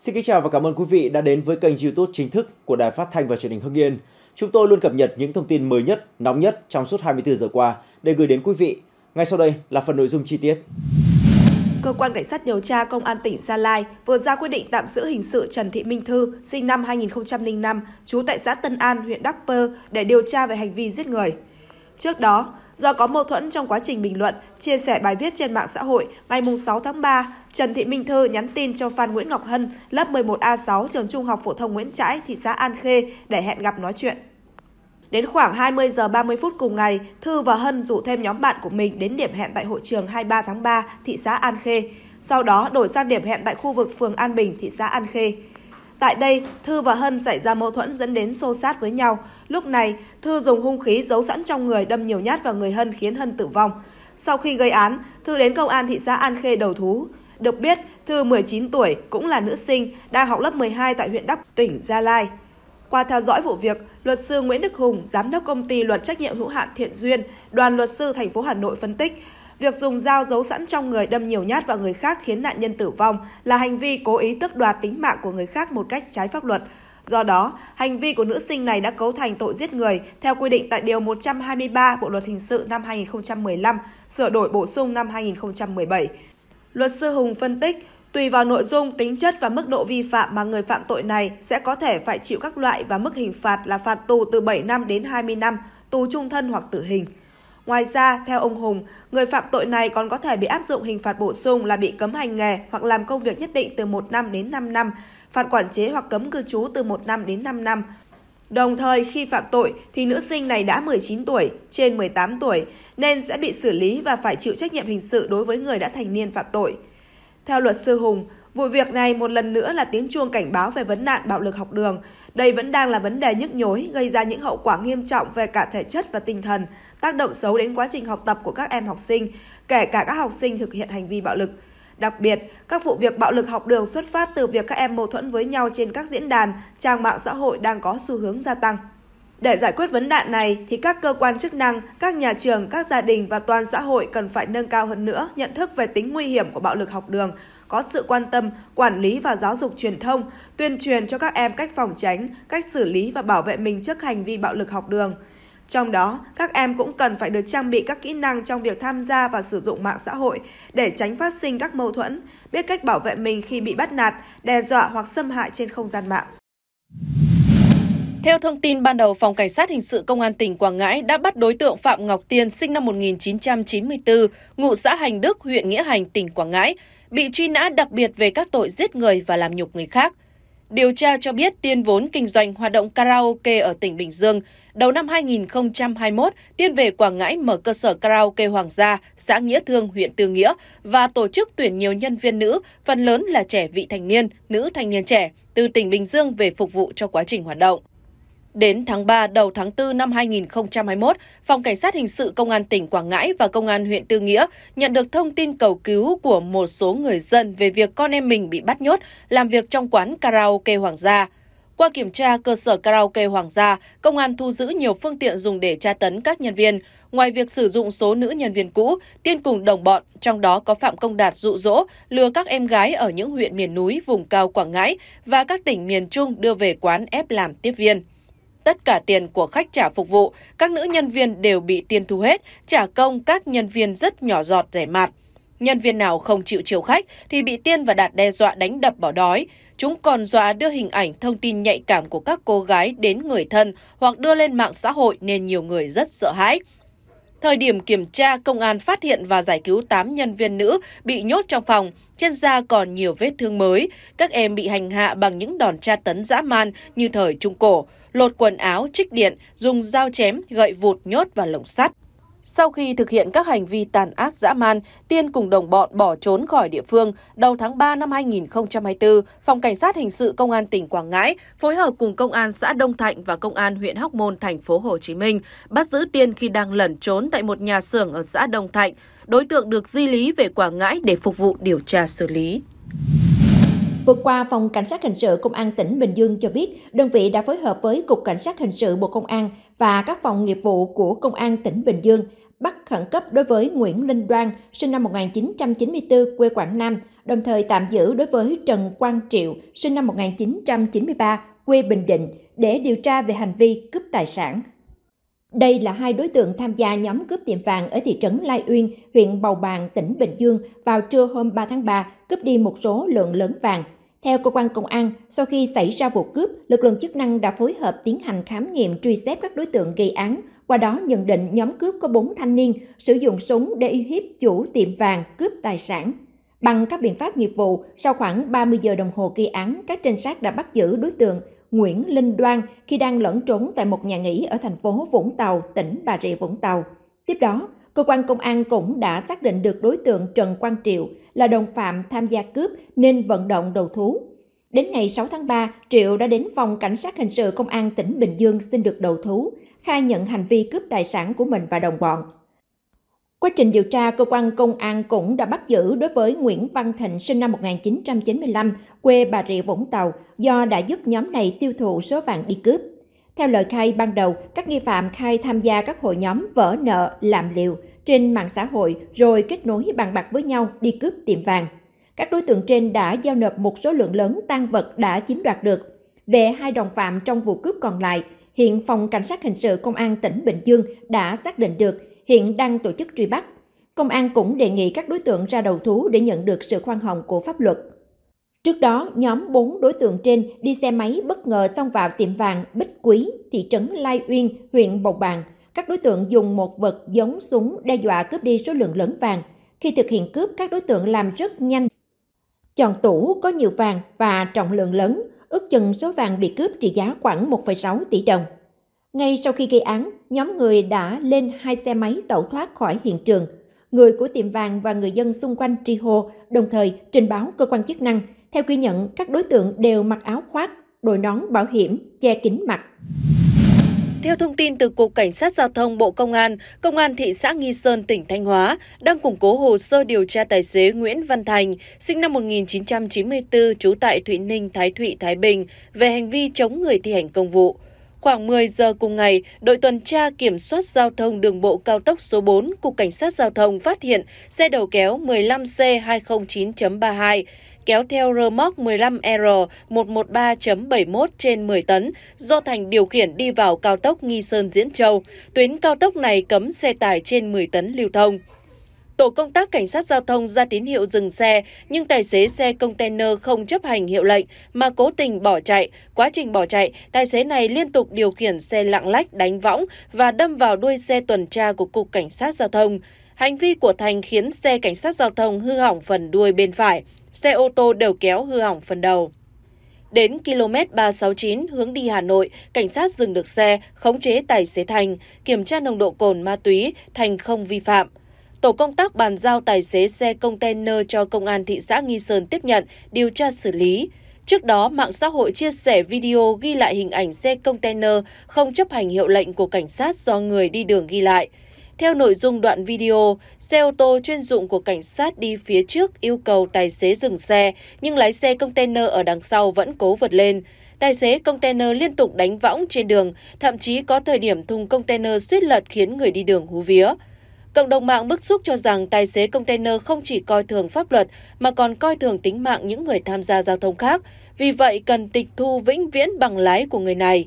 Xin kính chào và cảm ơn quý vị đã đến với kênh YouTube chính thức của Đài Phát thanh và Truyền hình Hưng Yên. Chúng tôi luôn cập nhật những thông tin mới nhất, nóng nhất trong suốt 24 giờ qua để gửi đến quý vị. Ngay sau đây là phần nội dung chi tiết. Cơ quan Cảnh sát điều tra Công an tỉnh Gia Lai vừa ra quyết định tạm giữ hình sự Trần Thị Minh Thư, sinh năm 2005, trú tại xã Tân An, huyện Đắk Pơ để điều tra về hành vi giết người. Trước đó, do có mâu thuẫn trong quá trình bình luận, chia sẻ bài viết trên mạng xã hội ngày 6 tháng 3, Trần Thị Minh Thư nhắn tin cho Phan Nguyễn Ngọc Hân, lớp 11A6 trường Trung học phổ thông Nguyễn Trãi, thị xã An Khê để hẹn gặp nói chuyện. Đến khoảng 20 giờ 30 phút cùng ngày, Thư và Hân rủ thêm nhóm bạn của mình đến điểm hẹn tại hội trường 23 tháng 3, thị xã An Khê. Sau đó đổi sang điểm hẹn tại khu vực phường An Bình, thị xã An Khê. Tại đây, Thư và Hân xảy ra mâu thuẫn dẫn đến xô sát với nhau. Lúc này, Thư dùng hung khí giấu sẵn trong người đâm nhiều nhát vào người Hân khiến Hân tử vong. Sau khi gây án, Thư đến công an thị xã An Khê đầu thú. Được biết, Thư 19 tuổi cũng là nữ sinh, đang học lớp 12 tại huyện Đắk, tỉnh Gia Lai. Qua theo dõi vụ việc, luật sư Nguyễn Đức Hùng, giám đốc công ty luật trách nhiệm hữu hạn Thiện Duyên, đoàn luật sư thành phố Hà Nội phân tích, việc dùng dao giấu sẵn trong người đâm nhiều nhát vào người khác khiến nạn nhân tử vong là hành vi cố ý tước đoạt tính mạng của người khác một cách trái pháp luật. Do đó, hành vi của nữ sinh này đã cấu thành tội giết người theo quy định tại Điều 123 Bộ Luật Hình sự năm 2015, sửa đổi bổ sung năm 2017. Luật sư Hùng phân tích, tùy vào nội dung, tính chất và mức độ vi phạm mà người phạm tội này sẽ có thể phải chịu các loại và mức hình phạt là phạt tù từ 7 năm đến 20 năm, tù trung thân hoặc tử hình. Ngoài ra, theo ông Hùng, người phạm tội này còn có thể bị áp dụng hình phạt bổ sung là bị cấm hành nghề hoặc làm công việc nhất định từ 1 năm đến 5 năm, phạt quản chế hoặc cấm cư trú từ 1 năm đến 5 năm. Đồng thời, khi phạm tội thì nữ sinh này đã 19 tuổi, trên 18 tuổi, nên sẽ bị xử lý và phải chịu trách nhiệm hình sự đối với người đã thành niên phạm tội. Theo luật sư Hùng, vụ việc này một lần nữa là tiếng chuông cảnh báo về vấn nạn bạo lực học đường. Đây vẫn đang là vấn đề nhức nhối, gây ra những hậu quả nghiêm trọng về cả thể chất và tinh thần, tác động xấu đến quá trình học tập của các em học sinh, kể cả các học sinh thực hiện hành vi bạo lực. Đặc biệt, các vụ việc bạo lực học đường xuất phát từ việc các em mâu thuẫn với nhau trên các diễn đàn, trang mạng xã hội đang có xu hướng gia tăng. Để giải quyết vấn nạn này thì các cơ quan chức năng, các nhà trường, các gia đình và toàn xã hội cần phải nâng cao hơn nữa nhận thức về tính nguy hiểm của bạo lực học đường, có sự quan tâm, quản lý và giáo dục truyền thông, tuyên truyền cho các em cách phòng tránh, cách xử lý và bảo vệ mình trước hành vi bạo lực học đường. Trong đó, các em cũng cần phải được trang bị các kỹ năng trong việc tham gia và sử dụng mạng xã hội để tránh phát sinh các mâu thuẫn, biết cách bảo vệ mình khi bị bắt nạt, đe dọa hoặc xâm hại trên không gian mạng. Theo thông tin ban đầu, Phòng Cảnh sát Hình sự Công an tỉnh Quảng Ngãi đã bắt đối tượng Phạm Ngọc Tiên, sinh năm 1994, ngụ xã Hành Đức, huyện Nghĩa Hành, tỉnh Quảng Ngãi, bị truy nã đặc biệt về các tội giết người và làm nhục người khác. Điều tra cho biết Tiên vốn kinh doanh hoạt động karaoke ở tỉnh Bình Dương. Đầu năm 2021, Tiên về Quảng Ngãi mở cơ sở karaoke Hoàng gia, xã Nghĩa Thương, huyện Tư Nghĩa và tổ chức tuyển nhiều nhân viên nữ, phần lớn là trẻ vị thành niên, nữ thanh niên trẻ, từ tỉnh Bình Dương về phục vụ cho quá trình hoạt động. Đến tháng 3 đầu tháng 4 năm 2021, Phòng Cảnh sát Hình sự Công an tỉnh Quảng Ngãi và Công an huyện Tư Nghĩa nhận được thông tin cầu cứu của một số người dân về việc con em mình bị bắt nhốt làm việc trong quán karaoke Hoàng gia. Qua kiểm tra cơ sở karaoke Hoàng gia, công an thu giữ nhiều phương tiện dùng để tra tấn các nhân viên. Ngoài việc sử dụng số nữ nhân viên cũ, Tiên cùng đồng bọn, trong đó có Phạm Công Đạt dụ dỗ, lừa các em gái ở những huyện miền núi, vùng cao Quảng Ngãi và các tỉnh miền Trung đưa về quán ép làm tiếp viên. Tất cả tiền của khách trả phục vụ, các nữ nhân viên đều bị tiền thu hết, trả công các nhân viên rất nhỏ giọt rẻ mạt. Nhân viên nào không chịu chiều khách thì bị Tiên và Đạt đe dọa đánh đập bỏ đói. Chúng còn dọa đưa hình ảnh thông tin nhạy cảm của các cô gái đến người thân hoặc đưa lên mạng xã hội nên nhiều người rất sợ hãi. Thời điểm kiểm tra, công an phát hiện và giải cứu 8 nhân viên nữ bị nhốt trong phòng. Trên da còn nhiều vết thương mới. Các em bị hành hạ bằng những đòn tra tấn dã man như thời Trung Cổ lột quần áo, trích điện, dùng dao chém, gậy vụt nhốt vào lồng sắt. Sau khi thực hiện các hành vi tàn ác dã man, Tiên cùng đồng bọn bỏ trốn khỏi địa phương. Đầu tháng 3 năm 2024, Phòng Cảnh sát Hình sự Công an tỉnh Quảng Ngãi phối hợp cùng Công an xã Đông Thạnh và Công an huyện Hóc Môn, thành phố Hồ Chí Minh bắt giữ Tiên khi đang lẩn trốn tại một nhà xưởng ở xã Đông Thạnh. Đối tượng được di lý về Quảng Ngãi để phục vụ điều tra xử lý. Vừa qua, Phòng Cảnh sát Hình sự Công an tỉnh Bình Dương cho biết, đơn vị đã phối hợp với Cục Cảnh sát Hình sự Bộ Công an và các phòng nghiệp vụ của Công an tỉnh Bình Dương bắt khẩn cấp đối với Nguyễn Linh Đoan, sinh năm 1994, quê Quảng Nam, đồng thời tạm giữ đối với Trần Quang Triệu, sinh năm 1993, quê Bình Định, để điều tra về hành vi cướp tài sản. Đây là hai đối tượng tham gia nhóm cướp tiệm vàng ở thị trấn Lai Uyên, huyện Bầu Bàng, tỉnh Bình Dương vào trưa hôm 3 tháng 3, cướp đi một số lượng lớn vàng. Theo cơ quan công an, sau khi xảy ra vụ cướp, lực lượng chức năng đã phối hợp tiến hành khám nghiệm truy xét các đối tượng gây án, qua đó nhận định nhóm cướp có 4 thanh niên sử dụng súng để uy hiếp chủ tiệm vàng cướp tài sản. Bằng các biện pháp nghiệp vụ, sau khoảng 30 giờ đồng hồ gây án, các trinh sát đã bắt giữ đối tượng Nguyễn Linh Đoan khi đang lẫn trốn tại một nhà nghỉ ở thành phố Vũng Tàu, tỉnh Bà Rịa Vũng Tàu. Tiếp đó, cơ quan công an cũng đã xác định được đối tượng Trần Quang Triệu là đồng phạm tham gia cướp nên vận động đầu thú. Đến ngày 6 tháng 3, Triệu đã đến phòng cảnh sát hình sự công an tỉnh Bình Dương xin được đầu thú, khai nhận hành vi cướp tài sản của mình và đồng bọn. Quá trình điều tra, cơ quan công an cũng đã bắt giữ đối với Nguyễn Văn Thịnh sinh năm 1995, quê Bà Rịa Vũng Tàu, do đã giúp nhóm này tiêu thụ số vàng đi cướp. Theo lời khai ban đầu, các nghi phạm khai tham gia các hội nhóm vỡ nợ, làm liều trên mạng xã hội rồi kết nối bàn bạc với nhau đi cướp tiệm vàng. Các đối tượng trên đã giao nộp một số lượng lớn tăng vật đã chiếm đoạt được. Về hai đồng phạm trong vụ cướp còn lại, hiện Phòng Cảnh sát Hình sự Công an tỉnh Bình Dương đã xác định được hiện đang tổ chức truy bắt. Công an cũng đề nghị các đối tượng ra đầu thú để nhận được sự khoan hồng của pháp luật. Trước đó, nhóm 4 đối tượng trên đi xe máy bất ngờ xông vào tiệm vàng Bích Quý, thị trấn Lai Uyên, huyện Bầu Bàng. Các đối tượng dùng một vật giống súng đe dọa cướp đi số lượng lớn vàng. Khi thực hiện cướp, các đối tượng làm rất nhanh. Chọn tủ có nhiều vàng và trọng lượng lớn, ước chừng số vàng bị cướp trị giá khoảng 1,6 tỷ đồng. Ngay sau khi gây án, nhóm người đã lên hai xe máy tẩu thoát khỏi hiện trường. Người của tiệm vàng và người dân xung quanh tri hô, đồng thời trình báo cơ quan chức năng. Theo ghi nhận, các đối tượng đều mặc áo khoác, đội nón bảo hiểm, che kín mặt. Theo thông tin từ Cục Cảnh sát Giao thông Bộ Công an, Công an thị xã Nghi Sơn, tỉnh Thanh Hóa đang củng cố hồ sơ điều tra tài xế Nguyễn Văn Thành, sinh năm 1994, trú tại Thụy Ninh, Thái Thụy, Thái Bình, về hành vi chống người thi hành công vụ. Khoảng 10 giờ cùng ngày, đội tuần tra kiểm soát giao thông đường bộ cao tốc số 4 Cục Cảnh sát Giao thông phát hiện xe đầu kéo 15C209.32 kéo theo rơ móc 15R113.71 trên 10 tấn do Thành điều khiển đi vào cao tốc Nghi Sơn Diễn Châu. Tuyến cao tốc này cấm xe tải trên 10 tấn lưu thông tổ công tác cảnh sát giao thông ra tín hiệu dừng xe, nhưng tài xế xe container không chấp hành hiệu lệnh mà cố tình bỏ chạy. Quá trình bỏ chạy, tài xế này liên tục điều khiển xe lạng lách đánh võng và đâm vào đuôi xe tuần tra của Cục Cảnh sát Giao thông. Hành vi của Thành khiến xe cảnh sát giao thông hư hỏng phần đuôi bên phải, xe ô tô đều kéo hư hỏng phần đầu. Đến km 369 hướng đi Hà Nội, cảnh sát dừng được xe, khống chế tài xế Thành, kiểm tra nồng độ cồn ma túy, Thành không vi phạm tổ công tác bàn giao tài xế xe container cho công an thị xã Nghi Sơn tiếp nhận, điều tra xử lý. Trước đó, mạng xã hội chia sẻ video ghi lại hình ảnh xe container không chấp hành hiệu lệnh của cảnh sát do người đi đường ghi lại. Theo nội dung đoạn video, xe ô tô chuyên dụng của cảnh sát đi phía trước yêu cầu tài xế dừng xe, nhưng lái xe container ở đằng sau vẫn cố vượt lên. Tài xế container liên tục đánh võng trên đường, thậm chí có thời điểm thùng container suýt lật khiến người đi đường hú vía. Cộng đồng mạng bức xúc cho rằng tài xế container không chỉ coi thường pháp luật mà còn coi thường tính mạng những người tham gia giao thông khác, vì vậy cần tịch thu vĩnh viễn bằng lái của người này.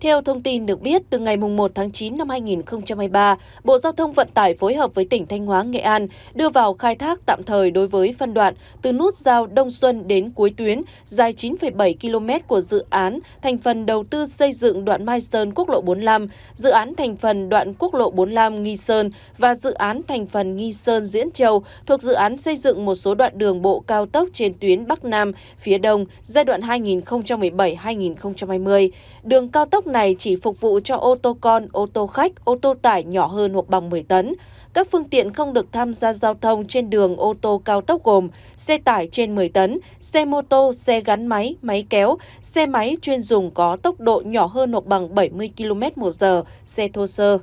Theo thông tin được biết, từ ngày 1 tháng 9 năm 2023, Bộ Giao thông Vận tải phối hợp với tỉnh Thanh Hóa, Nghệ An đưa vào khai thác tạm thời đối với phân đoạn từ nút giao Đông Xuân đến cuối tuyến dài 9,7 km của dự án thành phần đầu tư xây dựng đoạn Mai Sơn quốc lộ 45, dự án thành phần đoạn quốc lộ 45 Nghi Sơn và dự án thành phần Nghi Sơn Diễn Châu thuộc dự án xây dựng một số đoạn đường bộ cao tốc trên tuyến Bắc Nam phía Đông giai đoạn 2017-2020. Đường cao tốc này chỉ phục vụ cho ô tô con, ô tô khách, ô tô tải nhỏ hơn hoặc bằng 10 tấn. Các phương tiện không được tham gia giao thông trên đường ô tô cao tốc gồm xe tải trên 10 tấn, xe mô tô, xe gắn máy, máy kéo, xe máy chuyên dùng có tốc độ nhỏ hơn hoặc bằng 70 km/h, xe thô sơ.